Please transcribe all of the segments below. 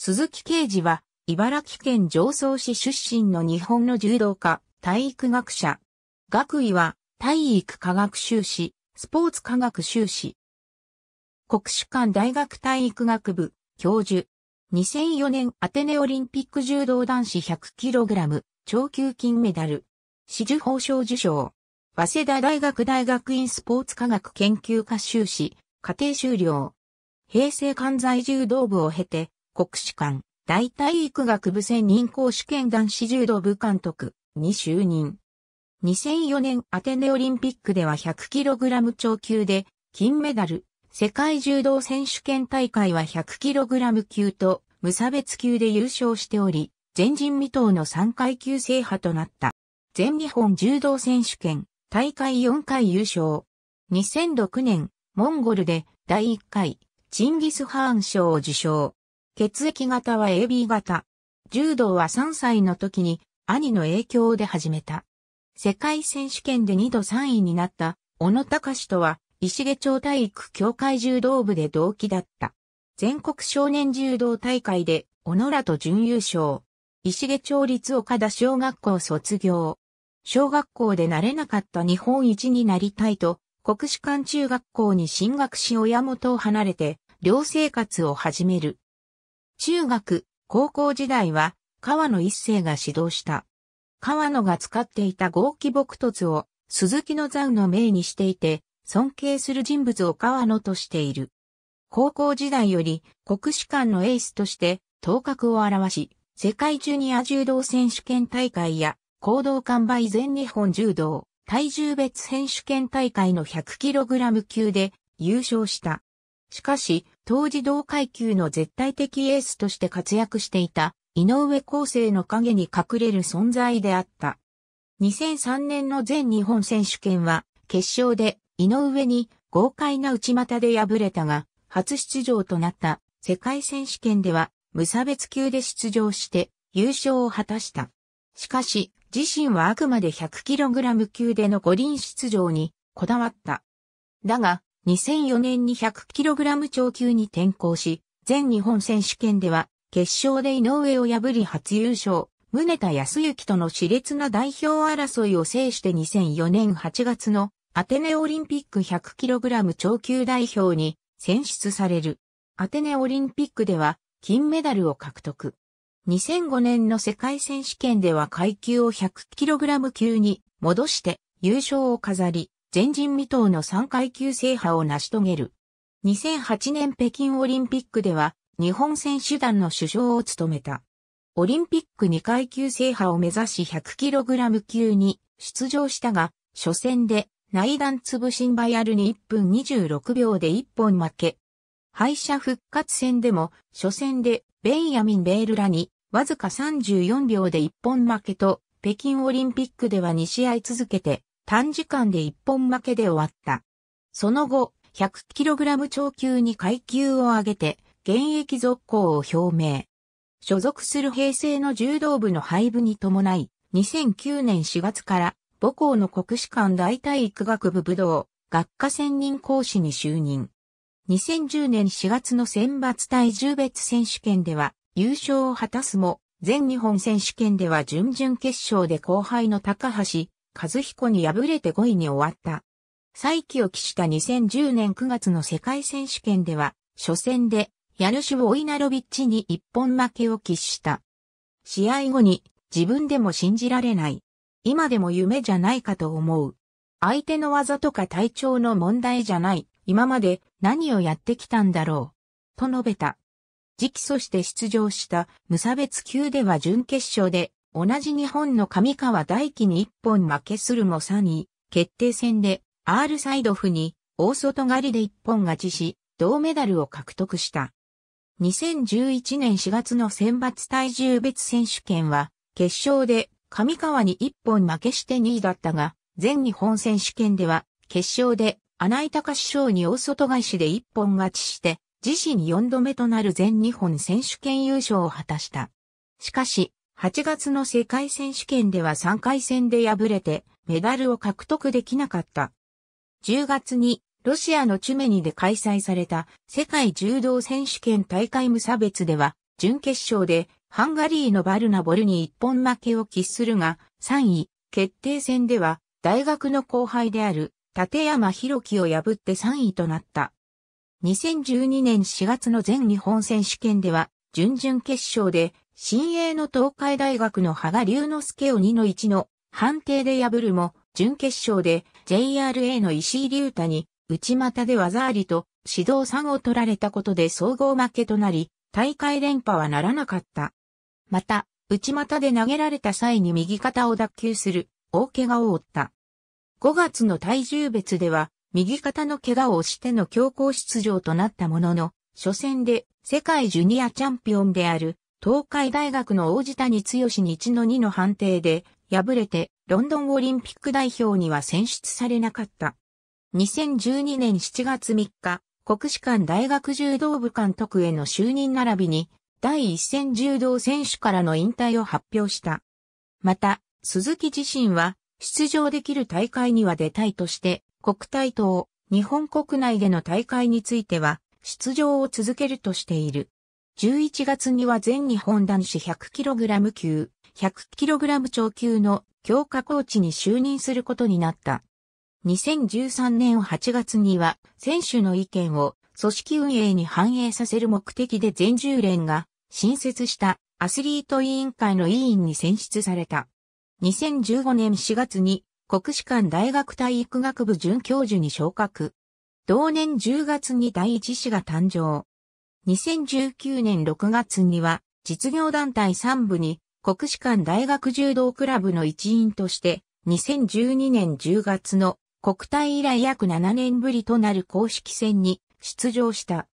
鈴木刑事は、茨城県上総市出身の日本の柔道家、体育学者。学位は、体育科学修士、スポーツ科学修士。国主館大学体育学部、教授。2004年アテネオリンピック柔道男子 100kg、超級金メダル。紫綬褒章受賞。早稲田大学大学院スポーツ科学研究科修士、家庭修了。平成関西柔道部を経て、国士官、大体育学部専任講主権男子柔道部監督に就任。2004年アテネオリンピックでは 100kg 超級で金メダル、世界柔道選手権大会は 100kg 級と無差別級で優勝しており、前人未到の3階級制覇となった。全日本柔道選手権大会4回優勝。2006年、モンゴルで第1回チンギスハーン賞を受賞。血液型は AB 型。柔道は3歳の時に兄の影響で始めた。世界選手権で2度3位になった小野隆とは石毛町体育協会柔道部で同期だった。全国少年柔道大会で小野らと準優勝。石毛町立岡田小学校卒業。小学校でなれなかった日本一になりたいと、国士館中学校に進学し親元を離れて、寮生活を始める。中学、高校時代は河野一世が指導した。河野が使っていた合気木突を鈴木の座の命にしていて、尊敬する人物を河野としている。高校時代より国士官のエースとして頭角を表し、世界ジュニア柔道選手権大会や、行動完売全日本柔道、体重別選手権大会の 100kg 級で優勝した。しかし、当時同階級の絶対的エースとして活躍していた、井上康生の影に隠れる存在であった。2003年の全日本選手権は、決勝で井上に豪快な内股で敗れたが、初出場となった世界選手権では無差別級で出場して優勝を果たした。しかし、自身はあくまで 100kg 級での五輪出場にこだわった。だが、2004年に 100kg 超級に転向し、全日本選手権では、決勝で井上を破り初優勝、宗田康之との熾烈な代表争いを制して2004年8月のアテネオリンピック 100kg 超級代表に選出される。アテネオリンピックでは金メダルを獲得。2005年の世界選手権では階級を 100kg 級に戻して優勝を飾り、前人未到の3階級制覇を成し遂げる。2008年北京オリンピックでは日本選手団の首相を務めた。オリンピック2階級制覇を目指し 100kg 級に出場したが、初戦で内弾潰しんバイアルに1分26秒で1本負け。敗者復活戦でも初戦でベンヤミン・ベールらにわずか34秒で1本負けと、北京オリンピックでは2試合続けて短時間で一本負けで終わった。その後、100kg 超級に階級を上げて、現役続行を表明。所属する平成の柔道部の廃部に伴い、2009年4月から母校の国士館大体育学部武道学科専任講師に就任。2010年4月の選抜体重別選手権では優勝を果たすも、全日本選手権では準々決勝で後輩の高橋和彦に敗れて5位に終わった。再起を期した2010年9月の世界選手権では、初戦で、ヤルシュ・オイナロビッチに一本負けを喫した。試合後に、自分でも信じられない。今でも夢じゃないかと思う。相手の技とか体調の問題じゃない。今まで何をやってきたんだろう。と述べた。直訴して出場した無差別級では準決勝で同じ日本の上川大輝に一本負けするも3位、決定戦で R サイドフに大外刈りで一本勝ちし、銅メダルを獲得した。2011年4月の選抜体重別選手権は、決勝で上川に一本負けして2位だったが、全日本選手権では、決勝で穴井隆賞に大外返しで一本勝ちして、自身4度目となる全日本選手権優勝を果たした。しかし、8月の世界選手権では3回戦で敗れてメダルを獲得できなかった。10月にロシアのチュメニで開催された世界柔道選手権大会無差別では準決勝でハンガリーのバルナボルに一本負けを喫するが3位決定戦では大学の後輩である立山博樹を破って3位となった。2012年4月の全日本選手権では準々決勝で新鋭の東海大学の羽賀龍之介を2の1の判定で破るも、準決勝で JRA の石井龍太に内股で技ありと指導3を取られたことで総合負けとなり、大会連覇はならなかった。また、内股で投げられた際に右肩を脱臼する大怪我を負った。5月の体重別では、右肩の怪我を押しての強行出場となったものの、初戦で世界ジュニアチャンピオンである東海大学の大子谷剛日の2の判定で、敗れてロンドンオリンピック代表には選出されなかった。2012年7月3日、国士館大学柔道部監督への就任並びに、第一戦柔道選手からの引退を発表した。また、鈴木自身は、出場できる大会には出たいとして、国体等、日本国内での大会については、出場を続けるとしている。11月には全日本男子 100kg 級、100kg 超級の強化コーチに就任することになった。2013年8月には選手の意見を組織運営に反映させる目的で全従連が新設したアスリート委員会の委員に選出された。2015年4月に国士館大学体育学部准教授に昇格。同年10月に第一子が誕生。2019年6月には実業団体3部に国士舘大学柔道クラブの一員として2012年10月の国体以来約7年ぶりとなる公式戦に出場した。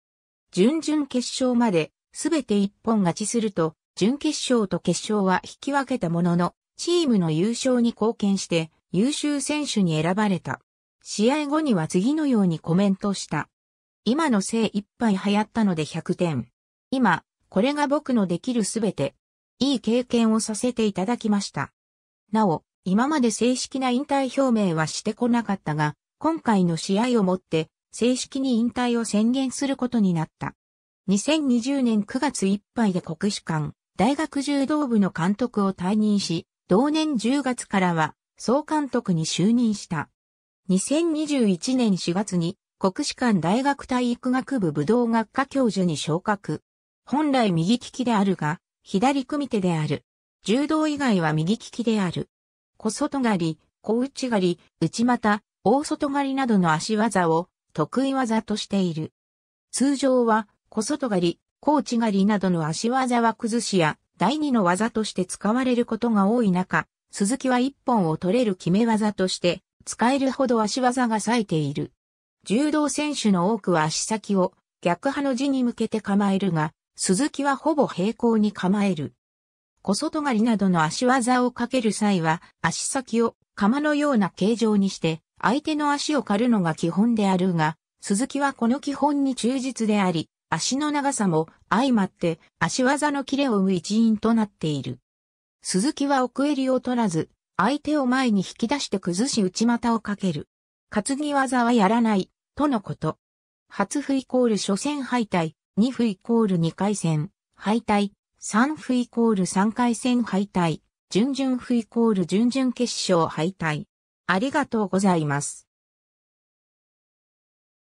準々決勝まで全て一本勝ちすると準決勝と決勝は引き分けたもののチームの優勝に貢献して優秀選手に選ばれた。試合後には次のようにコメントした。今の精一杯流行ったので100点。今、これが僕のできるすべて、いい経験をさせていただきました。なお、今まで正式な引退表明はしてこなかったが、今回の試合をもって、正式に引退を宣言することになった。2020年9月いっぱいで国士官、大学柔道部の監督を退任し、同年10月からは、総監督に就任した。2021年4月に国士官大学体育学部武道学科教授に昇格。本来右利きであるが、左組手である。柔道以外は右利きである。小外刈り、小内刈り、内股、大外刈りなどの足技を得意技としている。通常は、小外刈り、小内刈りなどの足技は崩しや第二の技として使われることが多い中、鈴木は一本を取れる決め技として使えるほど足技が冴えている。柔道選手の多くは足先を逆派の字に向けて構えるが、鈴木はほぼ平行に構える。小外刈りなどの足技をかける際は、足先を釜のような形状にして、相手の足を刈るのが基本であるが、鈴木はこの基本に忠実であり、足の長さも相まって足技の切れを生む一因となっている。鈴木は奥襟を取らず、相手を前に引き出して崩し内股をかける。担ぎ技はやらない。とのこと。初負イコール初戦敗退、2負イコール2回戦敗退、3負イコール3回戦敗退、準々負イコール準々決勝敗退。ありがとうございます。